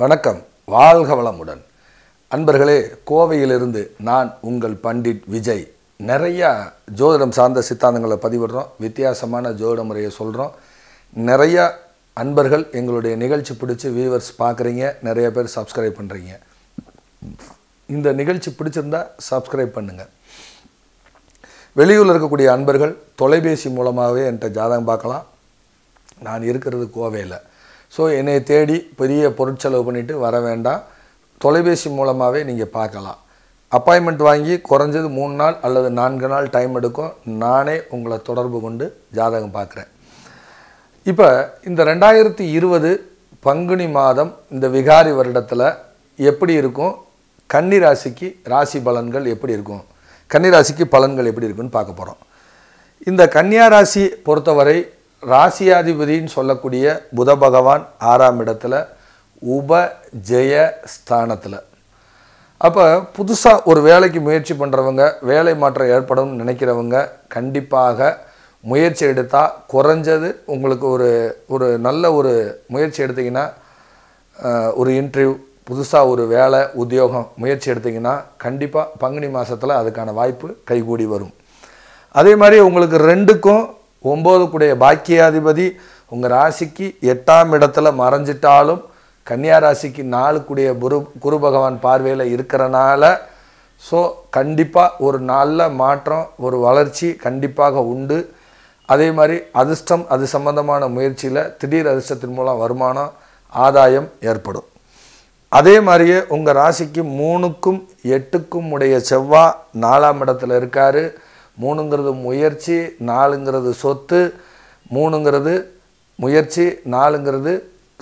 வணக்கம் வாழ்க வளமுடன் அன்பர்களே கோவையிலிருந்து நான் உங்கள் பண்டிட் விஜய் நிறையா ஜோதிடம் சார்ந்த சித்தாந்தங்களை பதிவிடுறோம் வித்தியாசமான ஜோதிட முறையை சொல்கிறோம் நிறையா அன்பர்கள் எங்களுடைய நிகழ்ச்சி பிடிச்சி வியூவர்ஸ் பார்க்குறீங்க நிறைய பேர் சப்ஸ்கிரைப் பண்ணுறீங்க இந்த நிகழ்ச்சி பிடிச்சிருந்தா சப்ஸ்கிரைப் பண்ணுங்கள் வெளியூரில் இருக்கக்கூடிய அன்பர்கள் தொலைபேசி மூலமாகவே என்கிட்ட ஜாதகம் பார்க்கலாம் நான் இருக்கிறது கோவையில் ஸோ என்னை தேடி பெரிய பொருட்செலவு பண்ணிவிட்டு வர வேண்டாம் தொலைபேசி மூலமாகவே நீங்கள் பார்க்கலாம் அப்பாயின்மெண்ட் வாங்கி குறைஞ்சது மூணு நாள் அல்லது நான்கு நாள் டைம் எடுக்கும் நானே உங்களை தொடர்பு கொண்டு ஜாதகம் பார்க்குறேன் இப்போ இந்த ரெண்டாயிரத்தி இருபது பங்குனி மாதம் இந்த விகாரி வருடத்தில் எப்படி இருக்கும் கன்னி ராசிக்கு ராசி பலன்கள் எப்படி இருக்கும் கன்னி ராசிக்கு பலன்கள் எப்படி இருக்குன்னு பார்க்க போகிறோம் இந்த கன்னியா ராசி பொறுத்தவரை ராசியாதிபதின்னு சொல்லக்கூடிய புத பகவான் ஆறாம் இடத்துல உப ஜெய ஸ்தானத்தில் அப்போ புதுசாக ஒரு வேலைக்கு முயற்சி பண்ணுறவங்க வேலை மாற்றம் ஏற்படும் நினைக்கிறவங்க கண்டிப்பாக முயற்சி எடுத்தால் குறைஞ்சது உங்களுக்கு ஒரு ஒரு நல்ல ஒரு முயற்சி எடுத்திங்கன்னா ஒரு இன்டர்வியூ புதுசாக ஒரு வேலை உத்தியோகம் முயற்சி எடுத்திங்கன்னா கண்டிப்பாக பங்குனி மாதத்தில் அதுக்கான வாய்ப்பு கைகூடி வரும் அதே மாதிரி உங்களுக்கு ரெண்டுக்கும் ஒம்போதுக்குடைய பாக்கியாதிபதி உங்கள் ராசிக்கு எட்டாம் இடத்துல மறைஞ்சிட்டாலும் கன்னியா ராசிக்கு நாளுக்குடைய குரு குரு பகவான் பார்வையில் இருக்கிறனால ஸோ கண்டிப்பாக ஒரு நல்ல மாற்றம் ஒரு வளர்ச்சி கண்டிப்பாக உண்டு அதே மாதிரி அதிர்ஷ்டம் அது சம்பந்தமான முயற்சியில் திடீர் அதிர்ஷ்டத்தின் மூலம் வருமானம் ஆதாயம் ஏற்படும் அதே மாதிரியே உங்கள் ராசிக்கு மூணுக்கும் எட்டுக்கும் உடைய செவ்வாய் நாலாம் இடத்துல இருக்கார் மூணுங்கிறது முயற்சி நாலுங்கிறது சொத்து மூணுங்கிறது முயற்சி நாலுங்கிறது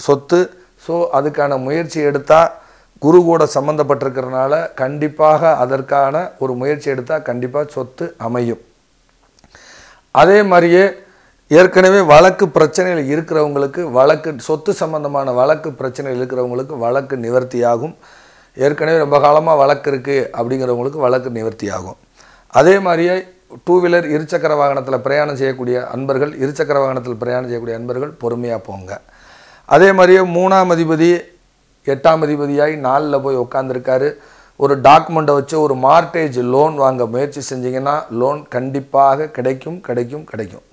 சொத்து ஸோ அதுக்கான முயற்சி எடுத்தால் குரு கூட சம்மந்தப்பட்டிருக்கிறனால கண்டிப்பாக அதற்கான ஒரு முயற்சி எடுத்தால் கண்டிப்பாக சொத்து அமையும் அதே மாதிரியே ஏற்கனவே வழக்கு பிரச்சனையில் இருக்கிறவங்களுக்கு வழக்கு சொத்து சம்பந்தமான வழக்கு பிரச்சனையில் இருக்கிறவங்களுக்கு வழக்கு நிவர்த்தியாகும் ஏற்கனவே ரொம்ப காலமாக வழக்கு இருக்குது அப்படிங்கிறவங்களுக்கு வழக்கு நிவர்த்தியாகும் அதே மாதிரியே டூ வீலர் இருசக்கர வாகனத்தில் பிரயாணம் செய்யக்கூடிய அன்பர்கள் இருசக்கர வாகனத்தில் பிரயாணம் செய்யக்கூடிய அன்பர்கள் பொறுமையாக போங்க அதே மாதிரியே மூணாம் அதிபதி எட்டாம் அதிபதியாகி நாலில் போய் உட்காந்துருக்காரு ஒரு டாக்குமெண்ட்டை வச்சு ஒரு மார்டேஜ் லோன் வாங்க முயற்சி செஞ்சிங்கன்னா லோன் கண்டிப்பாக கிடைக்கும் கிடைக்கும் கிடைக்கும்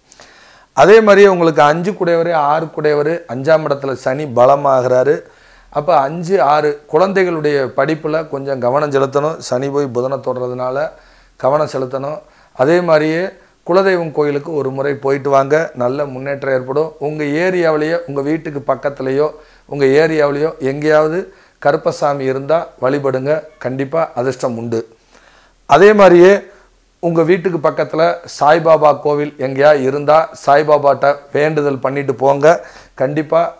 அதே மாதிரியே உங்களுக்கு அஞ்சு குடையவர் ஆறு குடையவர் அஞ்சாம் இடத்துல சனி பலமாகிறாரு அப்போ அஞ்சு ஆறு குழந்தைகளுடைய படிப்பில் கொஞ்சம் கவனம் செலுத்தணும் சனி போய் புதனை தொடர்றதுனால கவனம் செலுத்தணும் அதே மாதிரியே குலதெய்வம் கோயிலுக்கு ஒரு முறை போயிட்டு வாங்க நல்ல முன்னேற்றம் ஏற்படும் உங்கள் ஏரியாவிலேயோ உங்கள் வீட்டுக்கு பக்கத்துலேயோ உங்கள் ஏரியாவிலேயோ எங்கேயாவது கருப்பசாமி இருந்தால் வழிபடுங்க கண்டிப்பாக அதிர்ஷ்டம் உண்டு அதே மாதிரியே உங்கள் வீட்டுக்கு பக்கத்தில் சாய்பாபா கோவில் எங்கேயா இருந்தால் சாய்பாபாட்ட வேண்டுதல் பண்ணிட்டு போங்க கண்டிப்பாக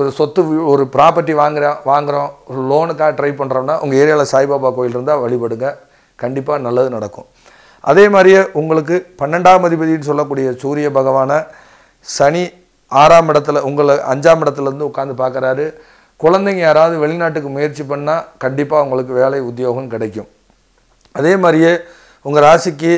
ஒரு சொத்து ஒரு ப்ராப்பர்ட்டி வாங்குற வாங்குகிறோம் ஒரு லோனுக்காக ட்ரை பண்ணுறோம்னா உங்கள் ஏரியாவில் சாய்பாபா கோயில் இருந்தால் வழிபடுங்க கண்டிப்பாக நல்லது நடக்கும் அதே மாதிரியே உங்களுக்கு பன்னெண்டாம் அதிபதினு சொல்லக்கூடிய சூரிய பகவானை சனி ஆறாம் இடத்துல உங்களை அஞ்சாம் இடத்துலேருந்து உட்காந்து பார்க்குறாரு குழந்தைங்க யாராவது வெளிநாட்டுக்கு முயற்சி பண்ணால் கண்டிப்பாக உங்களுக்கு வேலை உத்தியோகம் கிடைக்கும் அதே மாதிரியே உங்கள் ராசிக்கு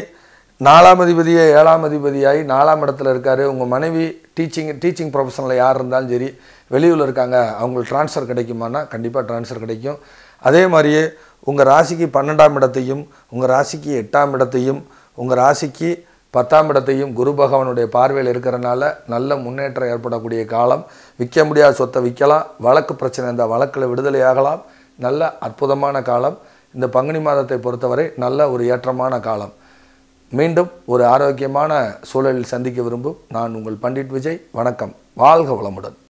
நாலாம் அதிபதியே ஏழாம் அதிபதியாகி நாலாம் இடத்துல இருக்கார் உங்கள் மனைவி டீச்சிங் டீச்சிங் ப்ரொஃபஷனில் யார் இருந்தாலும் சரி வெளியூரில் இருக்காங்க அவங்களுக்கு ட்ரான்ஸ்ஃபர் கிடைக்குமானா கண்டிப்பாக ட்ரான்ஸ்ஃபர் கிடைக்கும் அதே மாதிரியே உங்கள் ராசிக்கு பன்னெண்டாம் இடத்தையும் உங்கள் ராசிக்கு எட்டாம் இடத்தையும் உங்கள் ராசிக்கு பத்தாம் இடத்தையும் குரு பகவானுடைய பார்வையில் இருக்கிறனால நல்ல முன்னேற்றம் ஏற்படக்கூடிய காலம் விற்க முடியாத சொத்தை விற்கலாம் வழக்கு பிரச்சனை இந்த வழக்கில் விடுதலையாகலாம் நல்ல அற்புதமான காலம் இந்த பங்குனி மாதத்தை பொறுத்தவரை நல்ல ஒரு ஏற்றமான காலம் மீண்டும் ஒரு ஆரோக்கியமான சூழலில் சந்திக்க விரும்பும் நான் உங்கள் பண்டிட் விஜய் வணக்கம் வாழ்க வளமுடன்